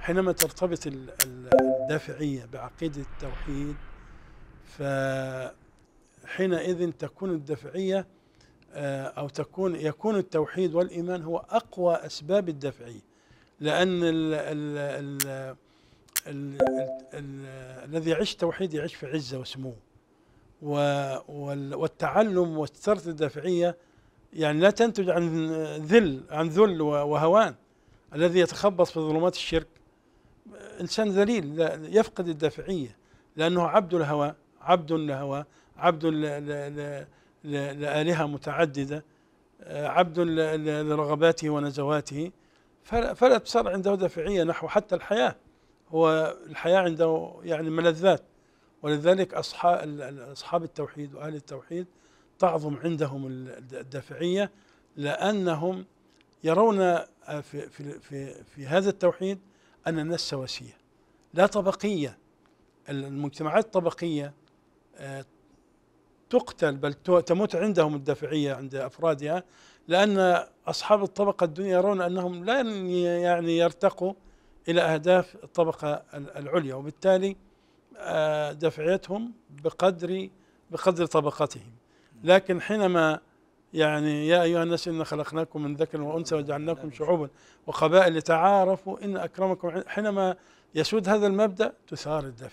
حينما ترتبط الدافعية بعقيدة التوحيد فحينئذ تكون الدافعية آه، أو تكون يكون التوحيد والإيمان هو أقوى أسباب الدافعية لأن الـ الـ الـ الـ الـ الذي يعيش توحيد يعيش في عزة وسمو والتعلم وكثرة الدافعية يعني لا تنتج عن ذل عن ذل وهوان الذي يتخبص في ظلمات الشرك انسان ذليل يفقد الدافعيه لانه عبد الهوى عبد لهوى عبد لالهه متعدده عبد لرغباته ونزواته فلا تصير عنده دافعيه نحو حتى الحياه هو الحياه عنده يعني ملذات ولذلك اصحاب اصحاب التوحيد واهل التوحيد تعظم عندهم الدافعيه لانهم يرون آه، في, في, في, في هذا التوحيد أن الناس سواسية لا طبقية المجتمعات الطبقية آه، تقتل بل تموت عندهم الدافعية عند أفرادها لأن أصحاب الطبقة الدنيا يرون أنهم لن يعني يرتقوا إلى أهداف الطبقة العليا وبالتالي آه، دافعيتهم بقدر بقدر طبقتهم لكن حينما يعني يا أيها الناس إنا خلقناكم من ذكر وأنثى وجعلناكم شعوبا وقبائل لتعارفوا إن أكرمكم حينما يسود هذا المبدأ تثار الدافعية